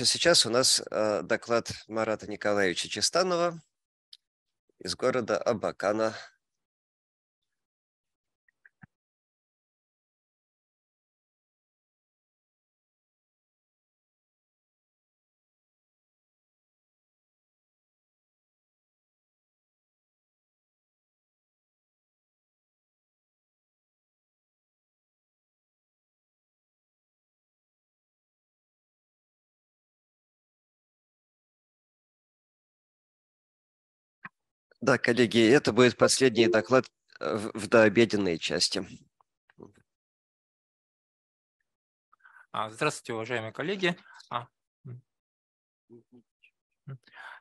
Сейчас у нас э, доклад Марата Николаевича Чистанова из города Абакана, Да, коллеги, это будет последний доклад э, в дообеденной части. А, здравствуйте, уважаемые коллеги. А,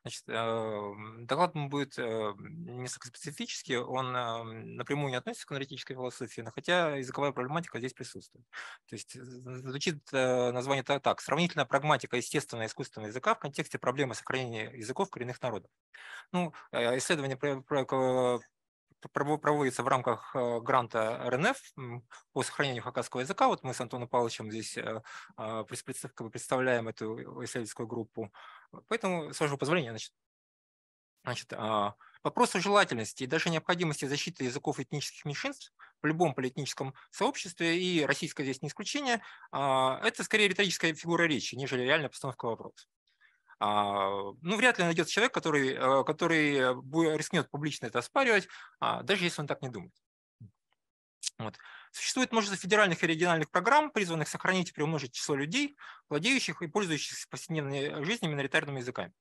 Значит, эм, доклад будет э, несколько специфический, он эм, напрямую не относится к аналитической философии, но хотя языковая проблематика здесь присутствует. То есть э, звучит э, название так. Сравнительная прагматика естественного и искусственного языка в контексте проблемы сохранения языков коренных народов. Ну, исследование проводится в рамках гранта РНФ по сохранению хакасского языка. Вот мы с Антоном Павловичем здесь представляем эту исследовательскую группу. Поэтому, с вашего позволения, значит, значит вопрос о желательности и даже необходимости защиты языков этнических меньшинств в любом политическом сообществе, и российское здесь не исключение, а, это скорее риторическая фигура речи, нежели реальная постановка вопроса. А, ну, вряд ли найдется человек, который, а, который э, рискнет публично это оспаривать, даже если он так не думает. Вот. Существует множество федеральных и региональных программ, призванных сохранить и приумножить число людей, владеющих и пользующихся повседневной жизнью миноритарными языками.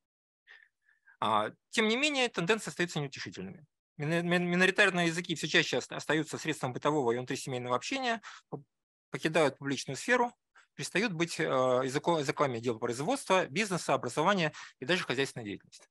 А, тем не менее, тенденции остаются неутешительными. Миноритарные языки все чаще остаются средством бытового и внутрисемейного общения, покидают публичную сферу, перестают быть э, языками дел производства, бизнеса, образования и даже хозяйственной деятельности.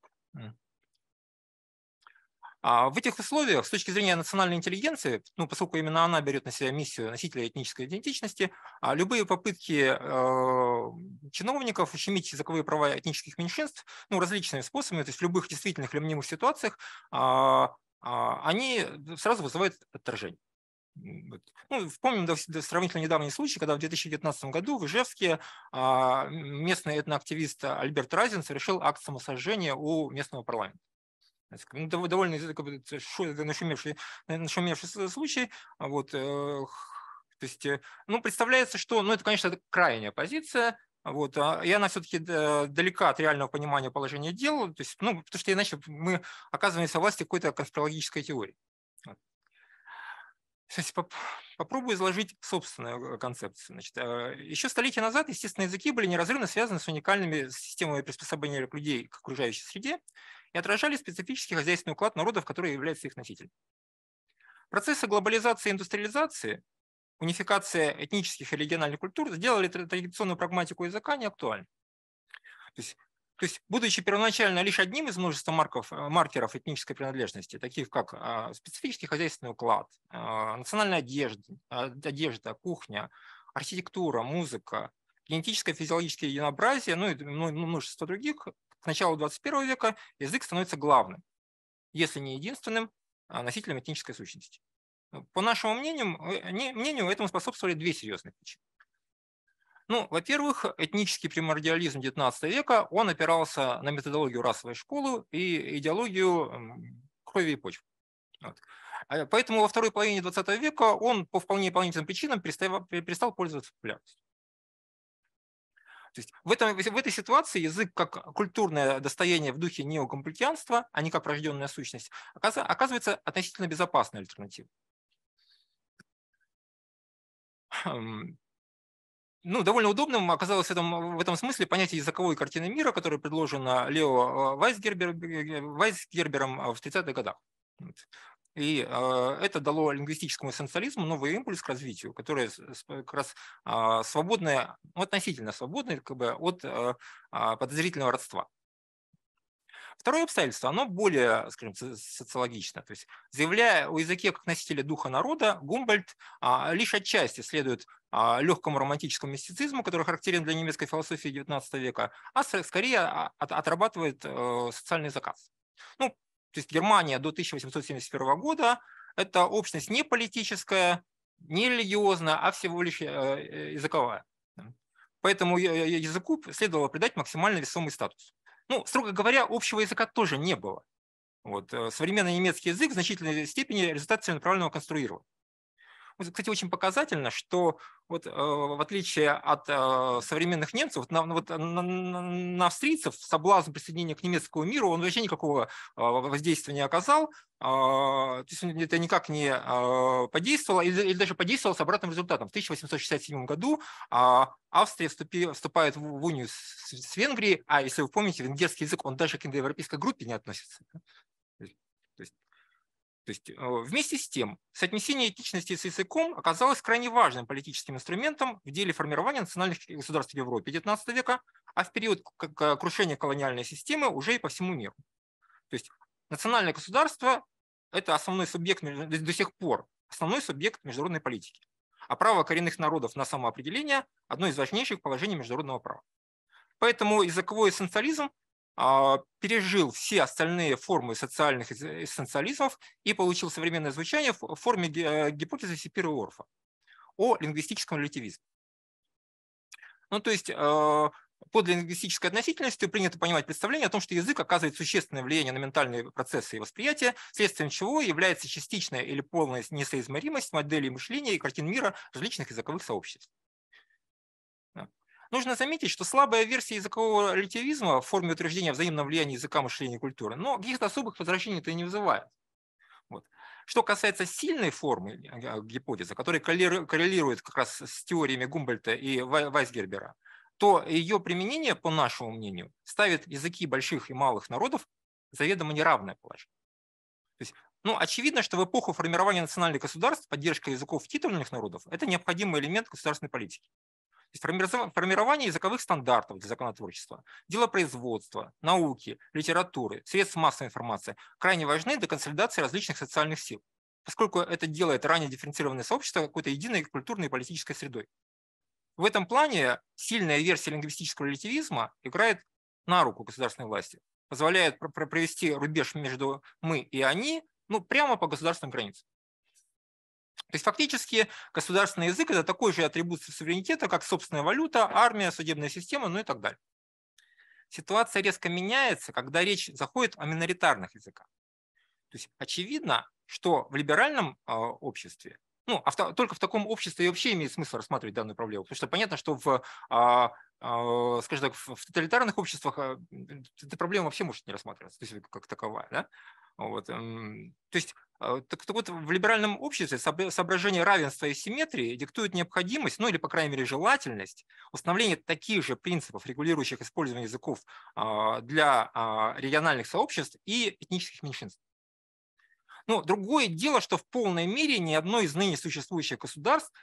А в этих условиях, с точки зрения национальной интеллигенции, ну, поскольку именно она берет на себя миссию носителя этнической идентичности, а любые попытки э, чиновников ущемить языковые права этнических меньшинств ну, различными способами, то есть в любых действительных или мнимых ситуациях, э, они сразу вызывают отторжение. Ну, вспомним сравнительно недавний случай, когда в 2019 году в Ижевске местный этноактивист Альберт Разин совершил акт самосожжения у местного парламента. Ну, довольно нашумевший, нашумевший случай. Вот, то есть, э, ну, представляется, что, ну, это, конечно, крайняя позиция, вот, а, и она все-таки э, далека от реального понимания положения дел, то есть, ну, потому что иначе мы оказываемся во власти какой-то конспирологической теории. Сейчас попробую изложить собственную э, концепцию. Значит, еще столетия назад естественные языки были неразрывно связаны с уникальными системами приспособления людей к окружающей среде и отражали специфический хозяйственный уклад народов, которые являются их носителями. Процессы глобализации и индустриализации, унификация этнических и региональных культур сделали традиционную прагматику языка неактуальной. То есть, то есть, будучи первоначально лишь одним из множества марков, э, маркеров этнической принадлежности, таких как а, специфический хозяйственный уклад, а, национальная одежда, а, одежда кухня, архитектура, музыка, генетическое, физиологическое единообразие, ну и множество других, к началу 21 века язык становится главным, если не единственным а, носителем этнической сущности. Ну, по нашему мнению, э, мнению этому способствовали две серьезные причины. Ну, во-первых, этнический примордиализм XIX века, он опирался на методологию расовой школы и идеологию крови и почвы. Вот. А, поэтому во второй половине XX века он по вполне дополнительным причинам перестал, перестал пользоваться популярностью. То есть в, этом, в этой ситуации язык как культурное достояние в духе неокомплектианства, а не как рожденная сущность, оказывается относительно безопасной альтернативой. Хм. Ну, довольно удобным оказалось в этом, в этом смысле понятие языковой картины мира, которое предложено Лео э, Вайсгербер, э, Вайсгербером э, в 30-х годах. И а, это дало лингвистическому эссенциализму новый импульс к развитию, который как раз а, свободное, ну, относительно свободное как бы, от а, подозрительного родства. Второе обстоятельство, оно более, скажем, социологично. То есть, заявляя о языке как носителе духа народа, Гумбольд а, лишь отчасти следует а, легкому романтическому мистицизму, который характерен для немецкой философии XIX века, а скорее отрабатывает а, социальный заказ. Ну, то есть Германия до 1871 года – это общность не политическая, не религиозная, а всего лишь э, э, языковая. Поэтому языку следовало придать максимально весомый статус. Ну, строго говоря, общего языка тоже не было. Вот. Э, современный немецкий язык в значительной степени результат целенаправленного конструирования. Кстати, очень показательно, что вот э, в отличие от э, современных немцев, вот на, ну, вот на, на австрийцев соблазн присоединения к немецкому миру, он вообще никакого э, воздействия не оказал, то есть это никак не подействовало, или, или даже подействовало с обратным результатом. В 1867 году а, Австрия вступи, вступает в, в унию с, с Венгрией, а если вы помните, венгерский язык, он даже к индоевропейской группе не относится. То есть э, вместе с тем, соотнесение этничности с языком оказалось крайне важным политическим инструментом в деле формирования национальных государств в Европе XIX века, а в период крушения колониальной системы уже и по всему миру. То есть национальное государство – это основной субъект до сих пор, основной субъект международной политики. А право коренных народов на самоопределение – одно из важнейших положений международного права. Поэтому языковой эссенциализм а, пережил все остальные формы социальных эссенциализмов и получил современное звучание в форме э, гипотезы Сипира Орфа о лингвистическом релятивизме. Ну, то есть а, под лингвистической относительностью принято понимать представление о том, что язык оказывает существенное влияние на ментальные процессы и восприятие, следствием чего является частичная или полная несоизмеримость моделей мышления и картин мира различных языковых сообществ. Нужно заметить, что слабая версия языкового релятивизма в форме утверждения взаимного влияния языка, мышления и культуры, но каких-то особых возражений это не вызывает. Вот. Что касается сильной формы э, гипотезы, которая коррелирует как раз с теориями Гумбольта и Вайсгербера, то ее применение, по нашему мнению, ставит языки больших и малых народов заведомо неравное положение. То есть, ну, очевидно, что в эпоху формирования национальных государств поддержка языков титульных народов – это необходимый элемент государственной политики формирование языковых стандартов для законотворчества, дела производства, науки, литературы, средств массовой информации крайне важны для консолидации различных социальных сил, поскольку это делает ранее дифференцированное сообщество какой-то единой культурной и политической средой. В этом плане сильная версия лингвистического релятивизма играет на руку государственной власти, позволяет провести рубеж между «мы» и «они» ну, прямо по государственным границам. То есть фактически государственный язык – это такой же атрибут суверенитета, как собственная валюта, армия, судебная система, ну и так далее. Ситуация резко меняется, когда речь заходит о миноритарных языках. То есть очевидно, что в либеральном а, обществе ну, авто, только в таком обществе и вообще имеет смысл рассматривать данную проблему, потому что понятно, что в, а, а, скажем так, в тоталитарных обществах а, эта проблема вообще может не рассматриваться, то есть как таковая, да? Вот. Эм, то есть а, так, так вот, в либеральном обществе соображение равенства и симметрии диктует необходимость, ну или, по крайней мере, желательность установления таких же принципов, регулирующих использование языков а, для а, региональных сообществ и этнических меньшинств. Но другое дело, что в полной мере ни одно из ныне существующих государств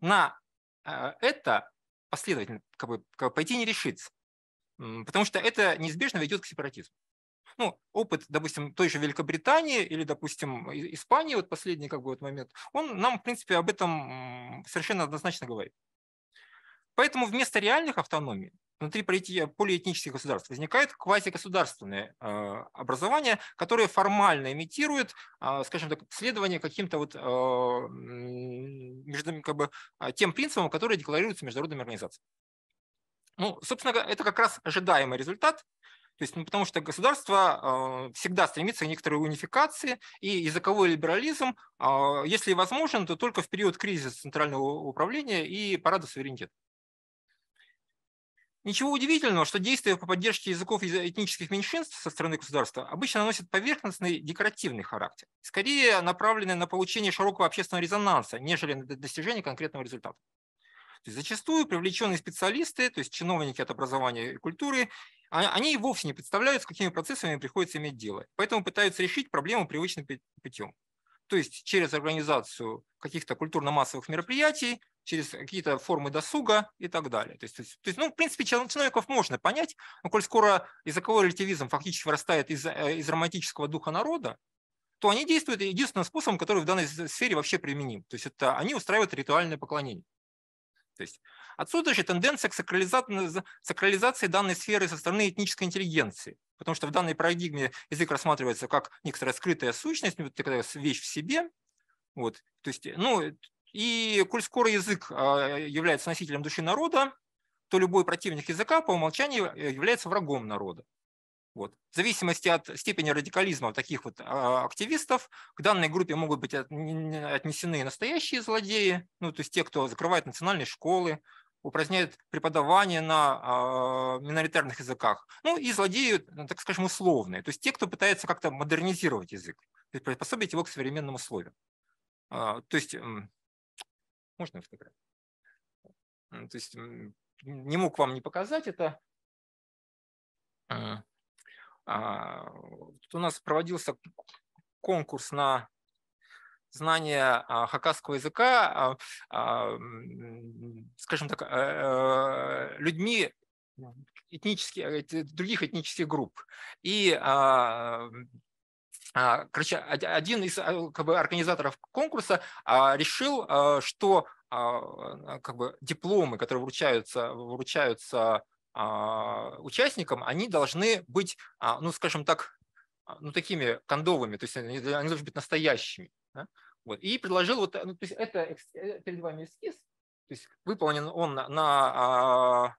на это последовательно как бы, пойти не решится, потому что это неизбежно ведет к сепаратизму. Ну, опыт, допустим, той же Великобритании или, допустим, Испании, вот последний как бы вот момент, он нам, в принципе, об этом совершенно однозначно говорит. Поэтому вместо реальных автономий внутри полиэтнических государств возникает квазигосударственное а, образование, которое формально имитирует, а, скажем так, следование каким-то вот а, между, как бы, тем принципам, которые декларируются международными организациями. Ну, собственно, это как раз ожидаемый результат то есть, ну, потому что государство э, всегда стремится к некоторой унификации, и языковой либерализм, э, если возможен, то только в период кризиса центрального управления и парада суверенитета. Ничего удивительного, что действия по поддержке языков этнических меньшинств со стороны государства обычно наносят поверхностный декоративный характер, скорее направленный на получение широкого общественного резонанса, нежели на достижение конкретного результата. То есть зачастую привлеченные специалисты, то есть чиновники от образования и культуры, а, они и вовсе не представляют, с какими процессами приходится иметь дело. Поэтому пытаются решить проблему привычным путем. То есть через организацию каких-то культурно-массовых мероприятий, через какие-то формы досуга и так далее. То есть, то есть ну, в принципе, чиновников можно понять, но коль скоро языковой релятивизм фактически вырастает из, э, из романтического духа народа, то они действуют единственным способом, который в данной сфере вообще применим. То есть это они устраивают ритуальное поклонение. То есть отсюда же тенденция к сакрализации, данной сферы со стороны этнической интеллигенции. Потому что в данной парадигме язык рассматривается как некоторая скрытая сущность, вот такая вещь в себе. Вот. То есть, ну, э, и коль скоро язык а, является носителем души народа, то любой противник языка по умолчанию э, является врагом народа. Вот. В зависимости от степени радикализма таких вот а, активистов к данной группе могут быть отнесены настоящие злодеи, ну, то есть те, кто закрывает национальные школы, упраздняет преподавание на а, миноритарных языках, ну и злодеи, ну, так скажем, условные, то есть те, кто пытается как-то модернизировать язык, то есть приспособить его к современным условиям. А, то есть, можно фотографию? То есть не мог вам не показать это. А, тут у нас проводился конкурс на знание а, хакасского языка, а, скажем так, э, э, людьми этнических, э, других этнических групп. И Короче, один из как бы, организаторов конкурса решил, что как бы, дипломы, которые вручаются, вручаются а, участникам, они должны быть, а, ну, скажем так, а, ну, такими кондовыми, то есть они, они должны быть настоящими. Да? Вот. И предложил вот, ну, то есть это э, перед вами эскиз, то есть выполнен он на, на а,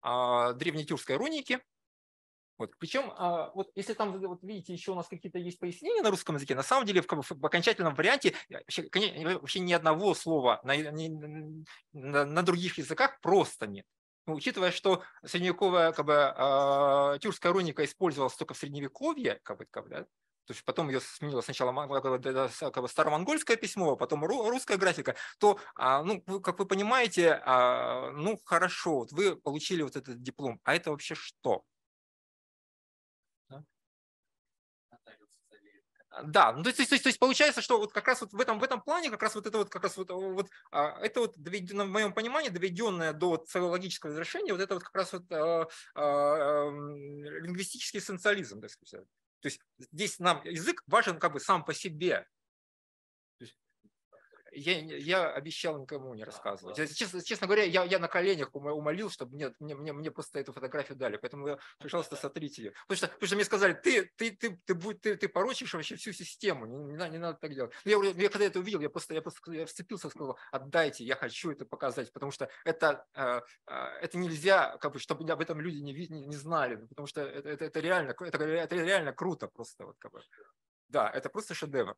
а, древнетюркской рунике. Вот. Причем, а, вот если там, вот видите, еще у нас какие-то есть пояснения на русском языке, на самом деле в, в окончательном варианте вообще, конечно, вообще ни одного слова на, на, на других языках просто нет. Ну, учитывая, что средневековая как бы, а, тюркская руника использовалась только в средневековье, как бы, как бы, да? то есть потом ее сменило сначала как бы, старомонгольское письмо, а потом русская графика, то, а, ну, как вы понимаете, ну, хорошо, вот вы получили вот этот диплом, а это вообще что? А, да, ну, то, есть, то, есть, то есть получается, что вот как раз вот в этом, в этом плане как раз вот это вот как раз вот, а, вот а, это вот доведено, в моем понимании доведенное до целого логического разрешения, вот это вот как раз вот а, а, лингвистический эссенциализм, так сказать. То есть здесь нам язык важен как бы сам по себе, я, я обещал никому не рассказывать. Я, честно, честно говоря, я, я на коленях умолил, чтобы мне, мне, мне, мне просто эту фотографию дали. Поэтому, пожалуйста, сотрите ее. Потому что, потому что мне сказали, ты, ты, ты, ты, ты, ты, порочишь вообще всю систему. Не, не, не надо так делать. Ну, я, я когда это увидел, я просто, я просто я вцепился и сказал, отдайте, я хочу это показать. Потому что это, э, э, это нельзя, как бы, чтобы об этом люди не, не, не знали. Ну, потому что это, это, это, реально, это, это реально круто просто. Вот, как бы. Да, это просто шедевр.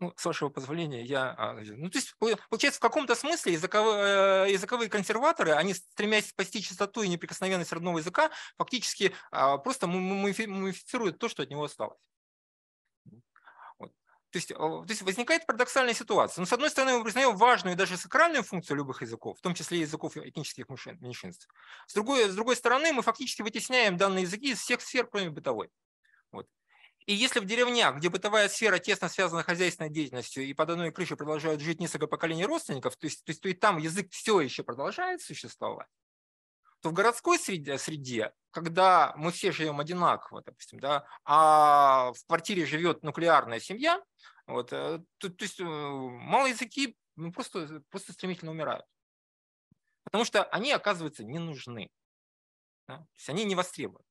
ну, с вашего позволения, я... А, ну, то есть, получается, в каком-то смысле языковые, э, языковые консерваторы, они, стремясь спасти чистоту и неприкосновенность родного языка, фактически а, просто мумифицируют то, что от него осталось. То есть, то есть возникает парадоксальная ситуация. Но, ну, с одной стороны, мы признаем важную и даже сакральную функцию любых языков, в том числе языков этнических меньшинств. С другой, с другой стороны, мы фактически вытесняем данные языки из всех сфер, кроме бытовой. Вот. И если в деревнях, где бытовая сфера тесно связана с хозяйственной деятельностью и под одной крышей продолжают жить несколько поколений родственников, то есть, то есть, то есть там язык все еще продолжает существовать, то в городской среде, среде, когда мы все живем одинаково, допустим, да, а в квартире живет нуклеарная семья, вот, э, то, то есть э, малые языки ну, просто, просто стремительно умирают. Потому что они оказываются не нужны. Да? То есть они не востребованы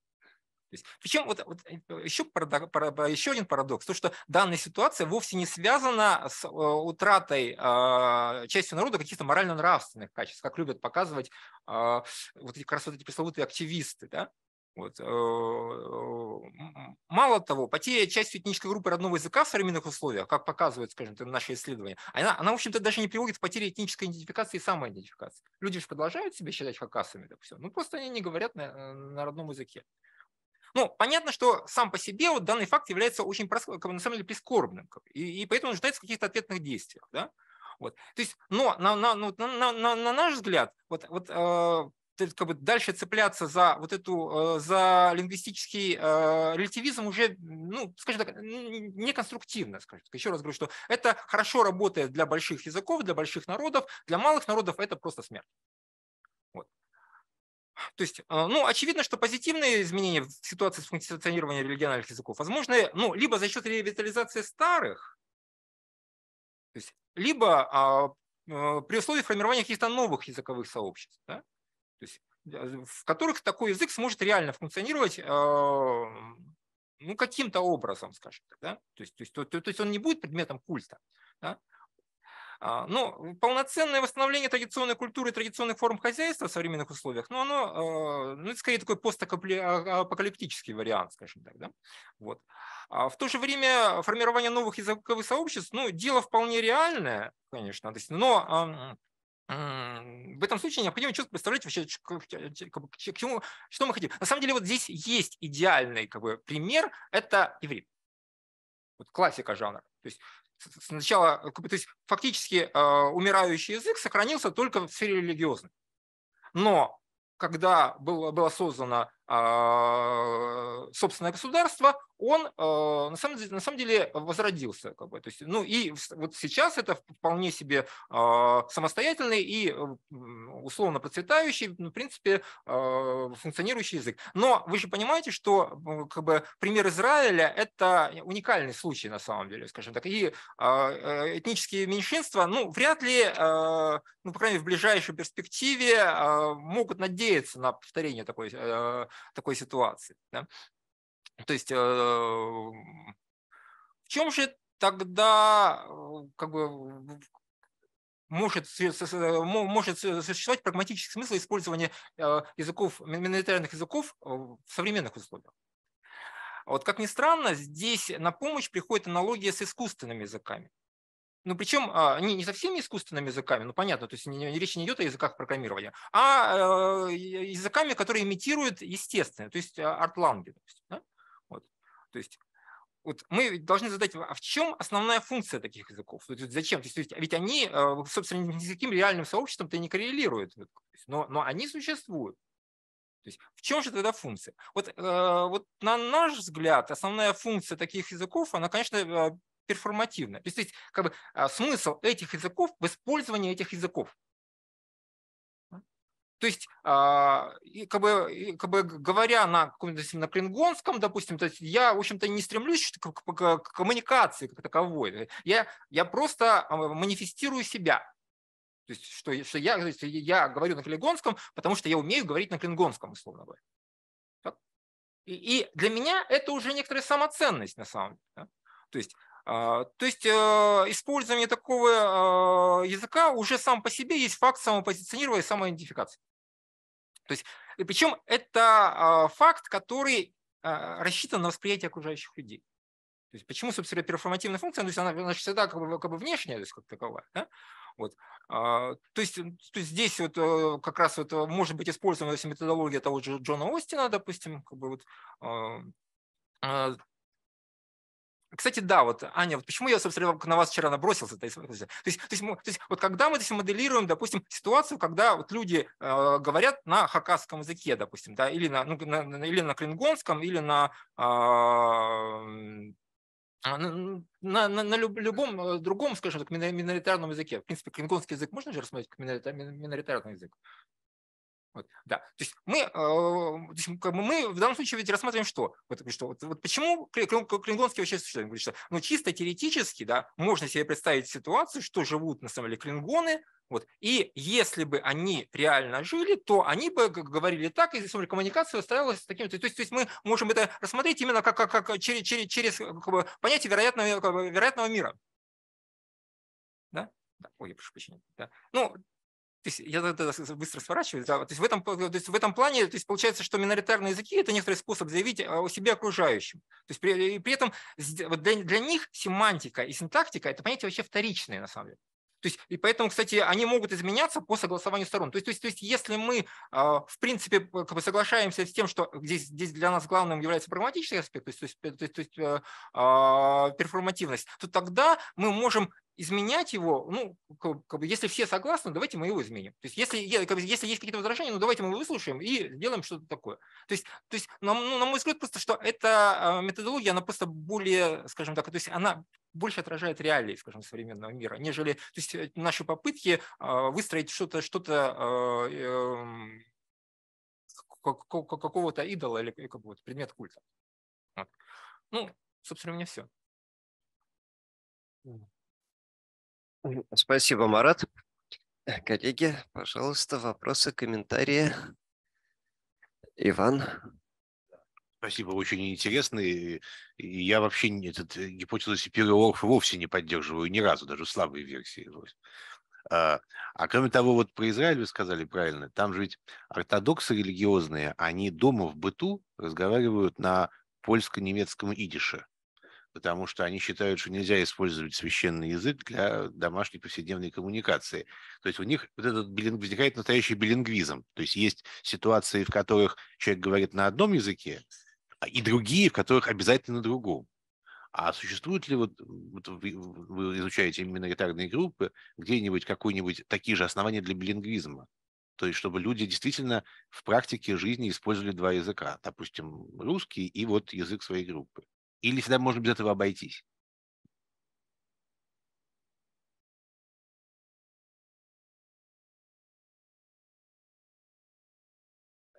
есть, причем вот, вот э, еще, парадокс, еще один парадокс, то что данная ситуация вовсе не связана с э, утратой э, а, частью народа каких-то морально-нравственных качеств, как любят показывать э, вот как раз вот эти пресловутые активисты, да? Вот. Э, м-м, мало того, потеря части этнической группы родного языка в современных условиях, как показывают, скажем, наши исследования, она, она в общем-то, даже не приводит к потере этнической идентификации и самоидентификации. Люди же продолжают себя считать хакасами, допустим, ну просто они не говорят на, на родном языке. Ну, понятно, что сам по себе вот данный факт является очень, на самом деле, прискорбным, и, и поэтому он нуждается в каких-то ответных действиях, да? Вот. То есть, но на, на, ну, на, на, на, наш взгляд, вот, вот э, как бы дальше цепляться за вот эту, э, за лингвистический э, релятивизм уже, ну, скажем так, неконструктивно, скажем так. Еще раз говорю, что это хорошо работает для больших языков, для больших народов, для малых народов это просто смерть. То есть, а, ну, очевидно, что позитивные изменения в ситуации с функционированием религиональных языков возможны, ну, либо за счет ревитализации старых, то есть, либо а, а, при условии формирования каких-то новых языковых сообществ, да? то есть, а, в которых такой язык сможет реально функционировать а, ну, каким-то образом, скажем так. Да? То, есть, то, есть, то, то, то есть он не будет предметом культа. Да? А, но ну, полноценное восстановление традиционной культуры и традиционных форм хозяйства в современных условиях, ну оно, э, ну, это скорее такой постапокалиптический а, вариант, скажем так, да? Вот. А в то же время формирование новых языковых сообществ, ну, дело вполне реальное, конечно, то есть, но в этом случае необходимо четко представлять вообще, к чему, что мы хотим. На самом деле вот здесь есть идеальный как бы, пример, это еврей. Вот классика жанра. То есть сначала, э, то есть фактически э, умирающий язык сохранился только в сфере религиозной. Но когда было, было создано э, собственное государство, он э, на, самом деле, на самом деле возродился. Как бы. То есть, ну и вот сейчас это вполне себе э, самостоятельный и э, условно процветающий, ну, в принципе, э, функционирующий язык. Но вы же понимаете, что как бы, пример Израиля – это уникальный случай на самом деле, скажем так. И а, э, этнические меньшинства, ну, вряд ли, э, ну, по крайней мере, в ближайшей перспективе могут надеяться на повторение такой, такой ситуации. Да? То есть в чем же тогда как бы может, э, может существовать прагматический смысл использования э, языков, миноритарных языков э, в современных условиях. Вот как ни странно, здесь на помощь приходит аналогия с искусственными языками. Ну, причем а, не, не со всеми искусственными языками, ну, понятно, то есть не, речь не идет о языках программирования, а э, языками, которые имитируют естественное, то есть артланги. То есть, да? вот. то есть вот мы должны задать, а в чем основная функция таких языков? То есть, зачем? То есть, ведь они, а, собственно, ни с каким реальным сообществом-то не коррелируют, но, но они существуют. То есть в чем же тогда функция? Вот, а, вот на наш взгляд основная функция таких языков, она, конечно, а, перформативная. То есть, то есть как бы, смысл этих языков в использовании этих языков. То есть, а, и, как, бы, и, как бы говоря на каком-нибудь на клингонском, допустим, то есть я, в общем-то, не стремлюсь к, к, к коммуникации как таковой. Я, я просто а, манифестирую себя. То есть, что, что я, есть, я говорю на клингонском, потому что я умею говорить на клингонском, условно говоря. И, для меня это уже некоторая самоценность, на самом деле. То есть, а, то есть использование такого языка уже сам по себе есть факт самопозиционирования и самоидентификации. То есть, причем это а, факт, который а, рассчитан на восприятие окружающих людей. То есть почему, собственно, перформативная функция, ну, то есть она, она всегда как бы, как бы внешняя, то есть как таковая. Да? Вот. А, то, есть, то есть здесь вот э, как раз вот э, может быть использована методология того же Джона Остина, допустим, как бы вот, кстати, да, вот, Аня, вот почему я, собственно, на вас вчера набросился? То есть, то есть, то есть, то есть вот когда мы то есть, моделируем, допустим, ситуацию, когда вот люди э, говорят на хакасском языке, допустим, да, или на, ну, на, или на клингонском, или на э, на, на, на любом э, другом, скажем так, миноритарном языке. В принципе, клингонский язык можно же рассмотреть как миноритарный язык? Вот, да. То есть мы, э, то есть мы в данном случае ведь рассматриваем что? Вот, что вот, вот почему клингонский вообще существуют? Говорит, что, ну, чисто теоретически да, можно себе представить ситуацию, что живут на самом деле клингоны, вот, и если бы они реально жили, то они бы говорили так, и смотри, коммуникация состоялась таким. То есть, то есть мы можем это рассмотреть именно как, как, как через, через, через как бы, понятие вероятного, как бы, вероятного мира. Да? да? Ой, я прошу прощения. Да. Ну, то есть, я тогда быстро сворачиваю. Да, то, есть в этом, то есть в этом плане то есть получается, что миноритарные языки – это некоторый способ заявить о себе окружающим. То есть при, и при этом вот для, для них семантика и синтактика – это понятия вообще вторичные на самом деле. То есть, и поэтому, кстати, они могут изменяться по согласованию сторон. То есть, то есть, то есть если мы, а, в принципе, как бы соглашаемся с тем, что здесь, здесь для нас главным является прагматический аспект, то есть, то есть, то есть, то есть э, а, перформативность, то тогда мы можем изменять его, ну, как бы, если все согласны, давайте мы его изменим. То есть, если, как бы, если есть какие-то возражения, ну, давайте мы его выслушаем и сделаем что-то такое. То есть, то есть на, ну, на мой взгляд, просто что эта а, методология, она просто более, скажем так, то есть она больше отражает реалии, скажем, современного мира, нежели то есть, э, наши попытки а, выстроить что-то, что-то э, эм, какого-то идола или какого-то предмет культа. Вот. Ну, собственно, у меня все. Mm-hmm. Спасибо, Марат. Коллеги, пожалуйста, вопросы, комментарии. Иван. Спасибо, очень интересно. И я вообще этот, э, гипотезу Сипириорф вовсе не поддерживаю ни разу, даже слабые версии. А, а кроме того, вот про Израиль вы сказали правильно, там же ведь ортодоксы религиозные, они дома в быту разговаривают на польско-немецком идише потому что они считают, что нельзя использовать священный язык для домашней повседневной коммуникации. То есть у них вот этот билинг, возникает настоящий билингвизм. То есть есть ситуации, в которых человек говорит на одном языке, а, и другие, в которых обязательно на другом. А существуют ли, вот, вот вы, вы изучаете миноритарные группы, где-нибудь какие-нибудь такие же основания для билингвизма? То есть, чтобы люди действительно в практике жизни использовали два языка, допустим, русский и вот язык своей группы. Или всегда можно без этого обойтись?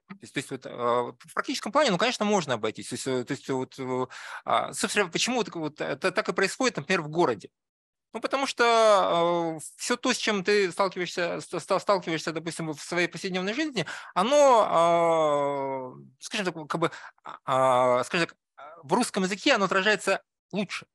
То есть, то есть а, вот, в практическом плане, ну, конечно, можно обойтись. То есть, э, то есть вот, э, а, собственно, почему так, вот, это так и происходит, например, в городе. Ну, потому что э, все то, с чем ты сталкиваешься, сталкиваешься, допустим, в своей повседневной жизни, оно, э, скажем так, как бы, э, скажем так, в русском языке оно отражается лучше.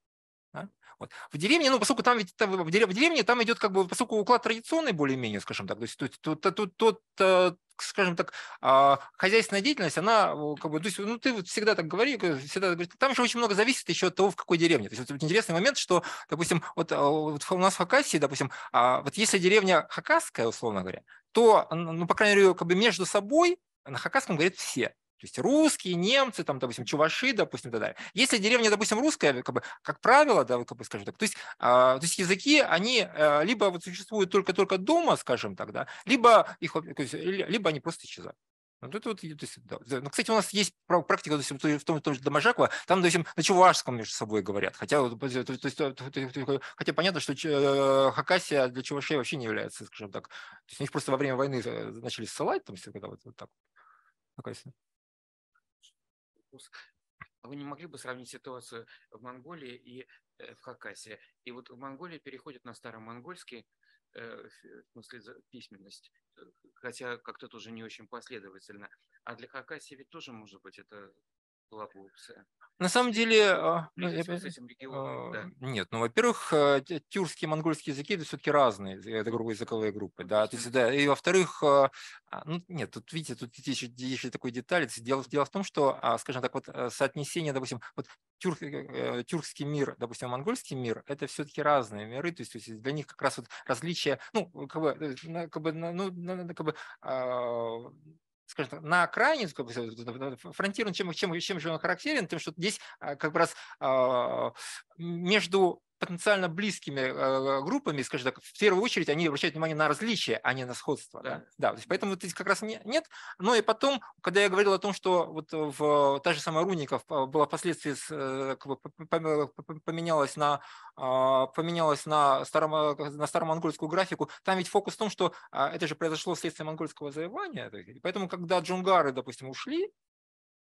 Да? Вот. В деревне, ну, поскольку там ведь это, в деревне там идет как бы, поскольку уклад традиционный более-менее, скажем так, то есть тут, тут, тут, тут э, скажем так, а, хозяйственная деятельность, она как бы, то есть, ну, ты всегда так говори, всегда так там еще очень много зависит еще от того, в какой деревне. То есть, вот интересный момент, что, допустим, вот, э, вот у нас в Хакасии, допустим, а, вот если деревня хакасская, условно говоря, то, ну, по крайней мере, как бы между собой на хакасском говорят все. То есть русские, немцы, там, допустим, чуваши, допустим, и так далее. Если деревня, допустим, русская, как, бы, как правило, да, как бы, скажем так, то есть, а, то есть языки, они а, либо вот существуют только-только дома, скажем так, да, либо, их, есть, либо они просто исчезают. Вот это вот, то есть, да. ну, кстати, у нас есть практика, допустим, в том, в том же Доможаково, там, допустим, на чувашском между собой говорят, хотя, то есть, хотя понятно, что э, Хакасия для чувашей вообще не является, скажем так, то есть, они просто во время войны э, начали ссылать, там, всегда вот, вот так. Хакасия вкус. Вы не могли бы сравнить ситуацию в Монголии и э, в Хакасии? И вот в Монголии переходят на старомонгольский, э, э, в смысле письменность, хотя как-то тоже не очень последовательно. А для Хакасии ведь тоже, может быть, это была бы На самом деле, а, ну, регионом, а, да. нет, ну, во-первых, а, тюркские и монгольские языки это все-таки разные, это грубо языковые группы, да, то есть, да, и во-вторых, ну, нет, тут, видите, тут есть, есть такой деталь, дело, дело в том, что, скажем так, вот э, соотнесение, допустим, вот тюрк, э, тюркский мир, допустим, монгольский мир, это все-таки разные миры, то есть, то есть для них как раз вот различие, ну, как бы, э, как бы, ну, как бы, скажем так, на окраине, фронтир, чем, чем, чем же он характерен? Тем, что здесь а, как раз а, между потенциально близкими э, группами, скажем так, в первую очередь они обращают внимание на различия, а не на сходство. Да. Да, да поэтому здесь как раз не, нет. Но ну и потом, когда я говорил о том, что вот э, в, та же самая Руников э, была впоследствии как поменялась на а, поменялась на, старом, на старомонгольскую графику, там ведь фокус в том, что а, это же произошло вследствие монгольского завоевания, поэтому когда джунгары, допустим, ушли,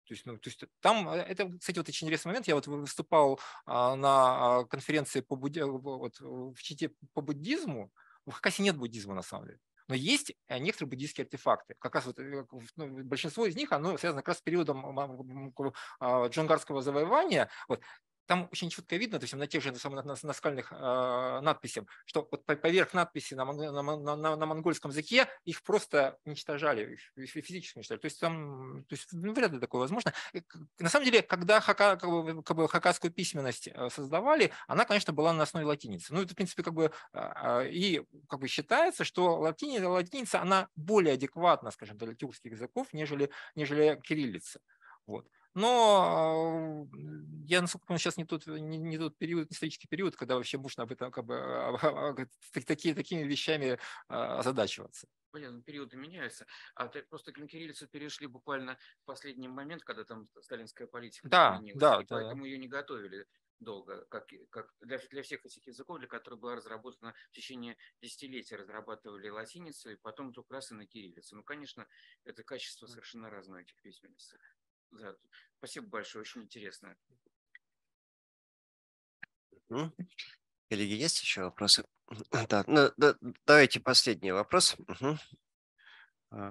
то есть, ну, то есть там, э, это, кстати, вот очень интересный момент. Я вот выступал а, на а, конференции по, будди... вот, в Чите по буддизму. В Хакасе нет буддизма, на самом деле. Но есть э, некоторые буддийские артефакты. Как раз вот, э, ну, большинство из них оно связано как раз с периодом а, джунгарского завоевания. Вот там очень четко видно, то есть на тех же на, на, наскальных а, надписях, что вот поверх надписи на, на, на, на монгольском языке их просто уничтожали, физически уничтожали. То есть там то есть, ну, вряд ли такое возможно. И, на самом деле, когда хака, как бы, как бы хакасскую письменность а, создавали, она, конечно, была на основе латиницы. Ну, это, в принципе, как бы а, и как бы считается, что латиница, латиница она более адекватна, скажем, для тюркских языков, нежели, нежели кириллица. Вот. Но э, я, насколько понимаю, сейчас не тот, э, не, не тот период, исторический период, когда вообще можно об этом как бы а, а, а, такие, такими вещами озадачиваться. Понятно, ну, периоды меняются. А ты, просто кириллицу перешли буквально в последний момент, когда там сталинская политика да, да, да, и да. поэтому ее не готовили долго, как, как для, для всех этих языков, для которых была разработана в течение десятилетия, разрабатывали латиницу и потом только раз и на кириллицу. Ну, конечно, это качество совершенно разное этих письменностей. Да. Спасибо большое, очень интересно. Ну, коллеги, есть еще вопросы? Да, ну, да, давайте последний вопрос. Угу.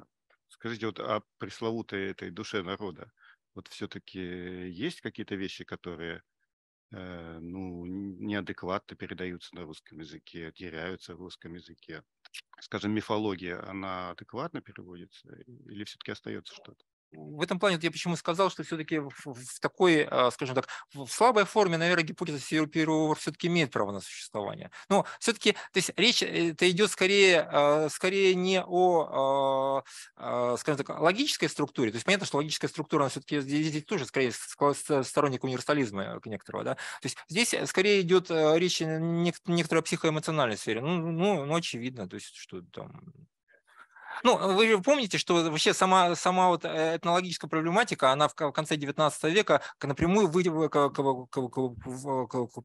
Скажите, вот о а пресловутой этой душе народа. Вот все-таки есть какие-то вещи, которые э, ну, неадекватно передаются на русском языке, теряются в русском языке. Скажем, мифология, она адекватно переводится или все-таки остается что-то? в этом плане вот я почему сказал, что все-таки в, такой, а, скажем так, в слабой форме, наверное, гипотеза Перуор все-таки имеет право на существование. Но все-таки, то есть речь э, это идет скорее, а, скорее не о, а, скажем так, логической структуре. То есть понятно, что логическая структура, она все-таки здесь, здесь тоже скорее сторонник универсализма некоторого. Да? То есть здесь э, скорее идет э, речь о некоторой психоэмоциональной сфере. Ну, ну, ну очевидно, то есть что там ну, вы помните, что вообще сама, сама вот э, этнологическая проблематика, она в конце 19 века напрямую вы,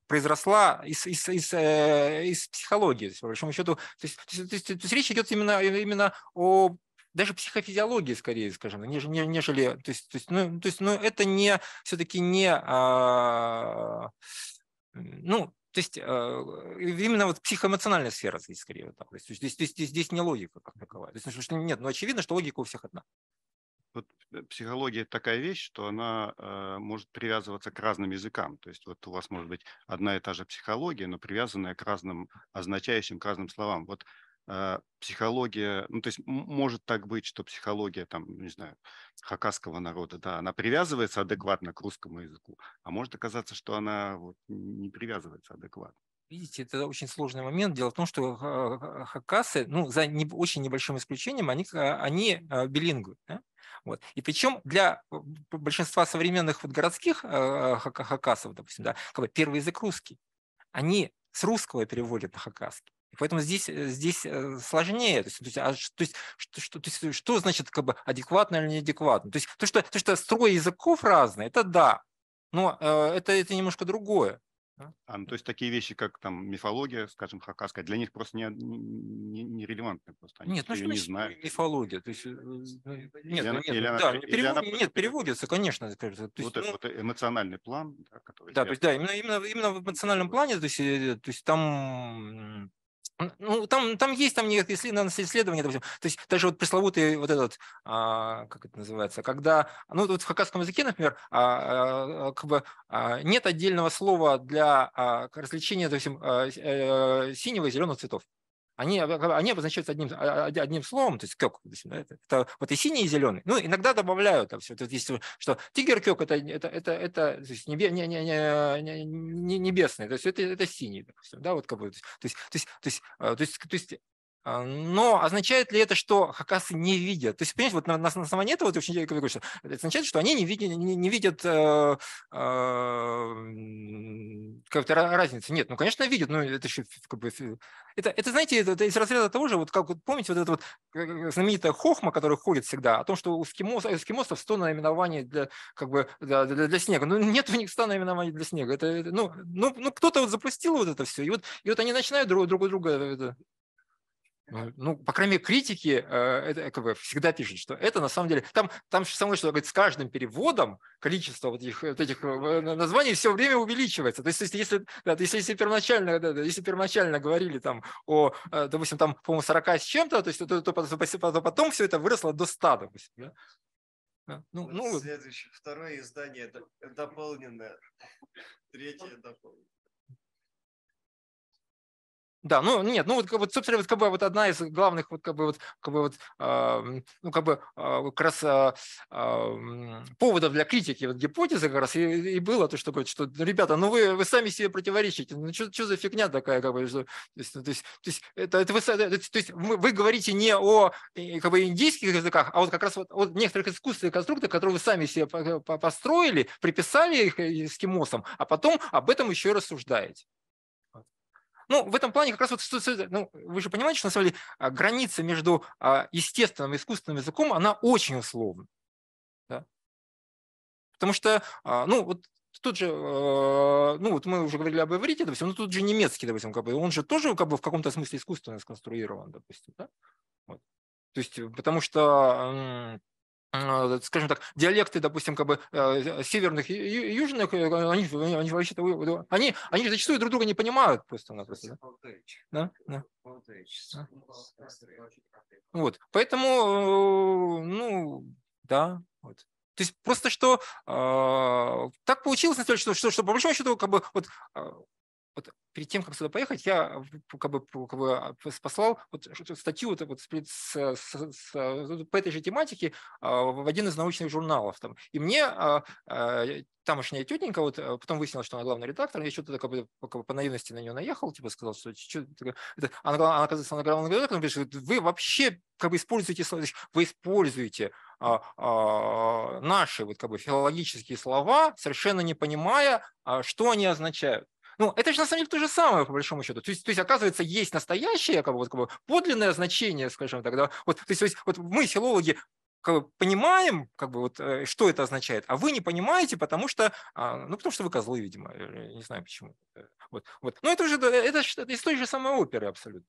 произросла из, из, из, э, из психологии, по большому счету. То есть, то, есть, то, есть, то есть речь идет именно, именно о даже психофизиологии, скорее, скажем, неж, нежели, то есть, то есть, ну, то есть, ну, это не все-таки не, а, ну, то есть э, именно вот психоэмоциональная сфера здесь скорее. Вот так. То есть здесь, здесь, здесь не логика как таковая. То есть, нет, но ну, очевидно, что логика у всех одна. Вот э, психология такая вещь, что она э, может привязываться к разным языкам. То есть вот у вас может быть одна и та же психология, но привязанная к разным означающим, к разным словам. Вот Э, психология, ну, то есть может так быть, что психология, там, не знаю, хакасского народа, да, она привязывается адекватно к русскому языку, а может оказаться, что она вот, не привязывается адекватно. Видите, это очень сложный момент. Дело в том, что хакасы, ну, за не, очень небольшим исключением, они, а, они а, билингвы. Да? Вот. И причем для э, большинства современных вот городских э, хакасов, допустим, да, как бы первый язык русский, они с русского переводят на хакасский поэтому здесь, э, здесь э, сложнее. То есть, то есть, а, то есть, что, что, то есть что значит как бы адекватно или неадекватно? То есть то, что, то, что строй языков разные это да, но э, это, это немножко другое. А, ну, то есть такие вещи, как там мифология, скажем, хакасская, для них просто нерелевантны. Не, не, не релевантны просто. Они нет, ну что не знают. мифология? То есть, э, нет, Илья, ну, нет, Илья, ну да, Илья, перевод, Илья, нет, переводится, конечно. То есть, вот, ну, вот эмоциональный план, да, который... Да, я... то есть, да, именно, именно, именно в эмоциональном плане, то есть, то есть там ну, там, там есть там если на исследования, допустим. То есть даже вот пресловутый вот этот, а, как это называется, когда, ну, вот в хакасском языке, например, а, а, как бы а, нет отдельного слова для а, развлечения, допустим, а, а, синего и зеленого цветов они, они обозначаются а, а, одним, одним словом, то есть кёк. Да, ну, это, это, вот и синий, и зеленый. Ну, иногда добавляют там все. Тут есть, что тигер кёк это, это, это, это то есть небе, не, не, не, не, небесный, то есть это, это синий, допустим, да, вот как бы, то есть, то есть, то есть, э, то есть, то есть а, но означает ли это, что хакасы не видят? То есть, понимаете, вот на, на основании этого ты очень я говорю, это означает, что они не видят, не, не видят э, э, эм, какой-то разницы. Нет, ну, конечно, видят, но это еще как бы, это, это, знаете, это, это из разряда того же, вот как вот помните, вот эта вот э, э, знаменитая хохма, которая ходит всегда, о том, что у эскимос, эскимосов 100 наименований для, как бы, для, для, для снега. Ну, нет у них 100 наименований для снега. Это, ну, ну, ну кто-то вот запустил вот это все, и вот, и вот они начинают друг, друг друга э, Э, ну, по крайней мере, критики э, это, э, как бы, всегда пишут, что это на самом деле... Там, там же самое, что говорит, с каждым переводом количество вот этих, вот этих названий все время увеличивается. То есть, если, если, да, если, если, первоначально, да, если первоначально говорили там о, допустим, там, по-моему, 40 с чем-то, то, есть, то, то, то, то, то потом все это выросло до 100, допустим. Да? Ну, ну, следующее, второе издание дополненное, третье дополненное. Да, ну нет, ну вот, как бы, собственно, вот, как бы, вот одна из главных вот как бы вот, как бы, вот э, ну как бы э, как раз э, поводов для критики вот гипотезы как раз и, и было то, что говорит, что ну, ребята, ну вы, вы сами себе противоречите, ну что, что за фигня такая, как бы, что, то есть, ну, то есть, то есть это, это вы, то есть вы, вы говорите не о как бы индийских языках, а вот как раз вот, вот некоторых искусственных конструктов, которые вы сами себе построили, приписали их э, эскимосам, а потом об этом еще рассуждаете. Ну, в этом плане как раз вот, ну, вы же понимаете, что на самом деле а, граница между а, естественным и искусственным языком, она очень условна. Да? Потому что, а, ну, вот тут же, ну вот мы уже говорили об иврите, допустим, но тут же немецкий, допустим, как бы, он же тоже как бы в каком-то смысле искусственно сконструирован, допустим, да? Вот. То есть, потому что Э, скажем так, диалекты, допустим, как бы э, северных и южных, э, они, они вообще они, они зачастую друг друга не понимают просто Да? Да? Да? Вот, поэтому, ну, да, вот. То есть просто что э, так получилось, что, что, что, что по большому счету, как бы вот вот перед тем, как сюда поехать, я как бы, как бы а, послал вот статью вот, вот, с, э, с, с, э, по этой же тематике а, в один из научных журналов. Там. И мне а, тамошняя тетенька, вот э, потом выяснилось, что она главный редактор, я что-то как бы, как бы по наивности на нее наехал, типа сказал, что, что это, она, она, оказывается, она главный редактор, она говорит, вы вообще как бы используете, вы используете а, а, наши вот как бы филологические слова, совершенно не понимая, а, что они означают. Ну, это же на самом деле то же самое, по большому счету. То есть, то есть оказывается, есть настоящее, как бы, как бы, подлинное значение, скажем так. Да? Вот, то есть, то есть вот мы, филологи, как бы понимаем, как бы вот, э, что это означает, а вы не понимаете, потому что, а, ну, потому что вы козлы, видимо, не знаю почему. Вот, вот. Но ну, это же это, это из той же самой оперы абсолютно.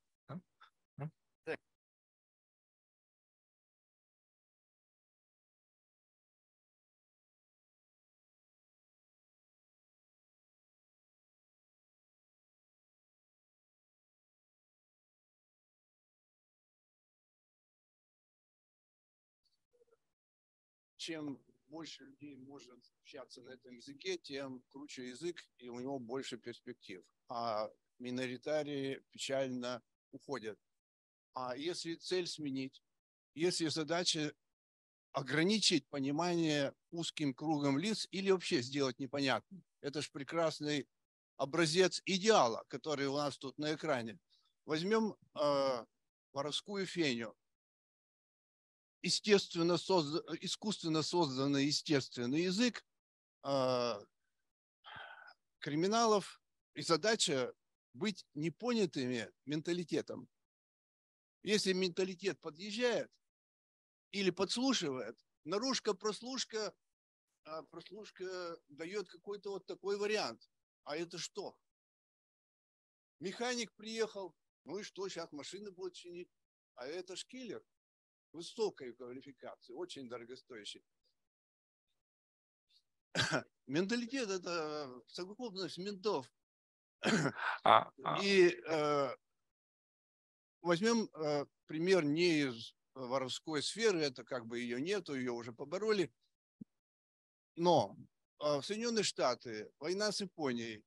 чем больше людей может общаться на этом языке, тем круче язык, и у него больше перспектив. А миноритарии печально уходят. А если цель сменить, если задача ограничить понимание узким кругом лиц или вообще сделать непонятным, это же прекрасный образец идеала, который у нас тут на экране. Возьмем э, воровскую феню естественно создан, искусственно созданный естественный язык э, криминалов и задача быть непонятыми менталитетом. Если менталитет подъезжает или подслушивает, наружка-прослушка а прослушка дает какой-то вот такой вариант. А это что? Механик приехал, ну и что, сейчас машины будет чинить. А это шкиллер высокой квалификации, очень дорогостоящей. Менталитет – это совокупность ментов. А, а. И э, возьмем э, пример не из воровской сферы, это как бы ее нету, ее уже побороли. Но э, Соединенные Штаты, война с Японией,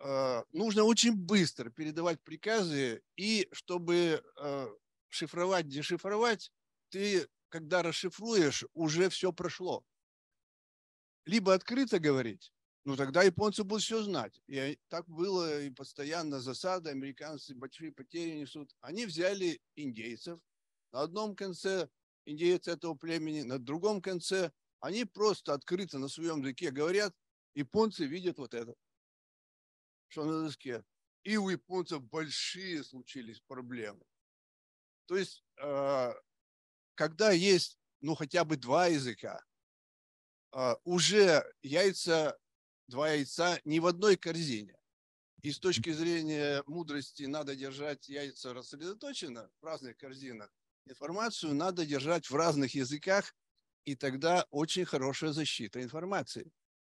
э, нужно очень быстро передавать приказы и чтобы э, шифровать, дешифровать, ты, когда расшифруешь, уже все прошло. Либо открыто говорить, ну тогда японцы будут все знать. И так было и постоянно засады американцы большие потери несут. Они взяли индейцев. На одном конце индейцы этого племени, на другом конце они просто открыто на своем языке говорят, японцы видят вот это, что на доске. И у японцев большие случились проблемы. То есть а, когда есть ну хотя бы два языка, а, уже яйца, два яйца не в одной корзине. И с точки зрения мудрости надо держать яйца рассредоточенно в разных корзинах. Информацию надо держать в разных языках, и тогда очень хорошая защита информации.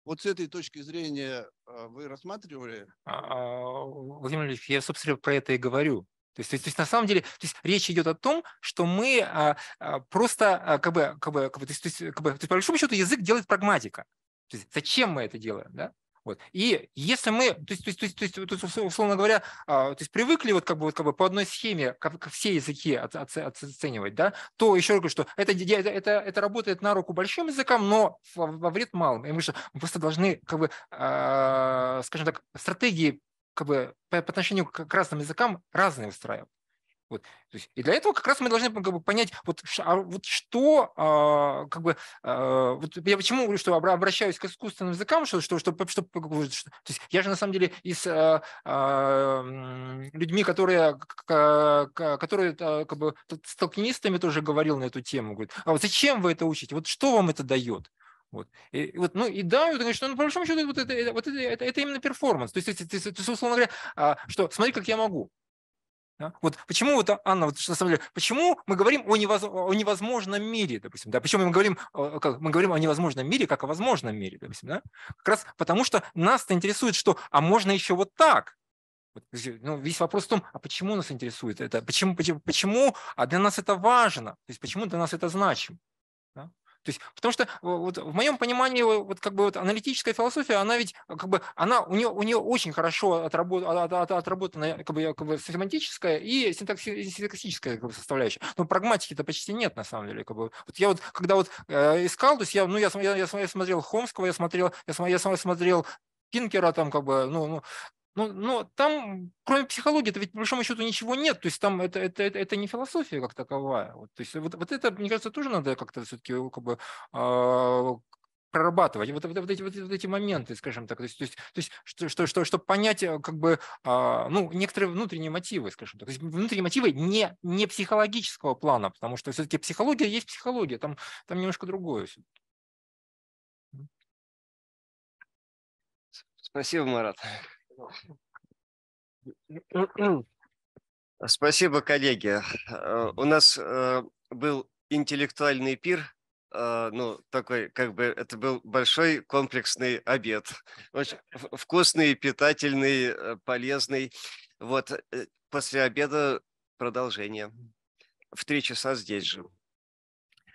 Вот с этой точки зрения а, вы рассматривали? А, Владимир Ильич, я, собственно, про это и говорю. То есть, то, есть, то есть на самом деле, то есть речь идет о том, что мы а, а, просто а, как бы, как бы, как бы, то есть, то есть, как бы, то есть по большому счету язык делает прагматика. То есть зачем мы это делаем, да? Вот. И если мы, то есть, то есть, то есть, то есть, то есть условно говоря, то есть привыкли вот как бы, вот как бы по одной схеме как, все языки от, оценивать, да, то еще раз говорю, что это, это, это, это работает на руку большим языкам, но во, во вред малым. И мы, что, мы просто должны, как бы, э, скажем так, стратегии как бы по, по отношению к разным языкам разные устраивают. Вот. и для этого как раз мы должны как бы, понять, вот, а, вот что, а, как бы, а, вот я почему говорю, что обращаюсь к искусственным языкам, что, что, что, что, что, что то есть я же на самом деле и с а, а, людьми, которые, к, к, которые а, как бы, с толкинистами тоже говорил на эту тему, говорит, а вот зачем вы это учите, вот что вам это дает? Вот. И, и, вот, ну и да, это, конечно, ну, по большому счету, вот это, вот это, это, это именно перформанс. То есть, ты ты это, условно говоря, а, что смотри, как я могу. Да? Вот почему вот, Анна, вот, на самом деле, почему мы говорим о, невоз... о невозможном мире, допустим, да? Почему мы говорим, а, как, мы говорим о невозможном мире, как о возможном мире, допустим, да? Как раз потому, что нас-то интересует, что, а можно еще вот так, ну, весь вопрос в том, а почему нас интересует это, почему, почему, почему а для нас это важно, то есть почему для нас это значимо. То есть, потому что э, вот, в моем понимании э, вот как бы вот аналитическая философия, она ведь э, как бы она у нее у нее очень хорошо отработ, а, от, от, отработана как бы, как бы семантическая и синтаксическая как бы, составляющая. Но прагматики-то почти нет на самом деле. Как бы. Вот я вот когда вот э, искал, то есть я ну я, я, я, я смотрел Хомского, я смотрел я, я смотрел Кинкера там как бы ну, ну но, ну, но там, кроме психологии, это ведь по большому счету ничего нет. То есть там это, это, это, это не философия как таковая. Вот, то есть вот, вот это, мне кажется, тоже надо как-то все-таки э, как бы, э, прорабатывать вот, вот, вот, эти, вот, вот эти моменты, скажем так, то есть, то есть, то есть что, что, что, чтобы понять э, как бы, а, ну, некоторые внутренние мотивы, скажем так, то есть внутренние мотивы не, не психологического плана, потому что все-таки психология есть психология, там, там немножко другое. Спасибо, Марат. Спасибо, коллеги. Э, у нас э, был интеллектуальный пир, э, ну, такой, как бы, это был большой комплексный обед. Очень вкусный, питательный, полезный. Вот, после обеда продолжение. В три часа здесь же.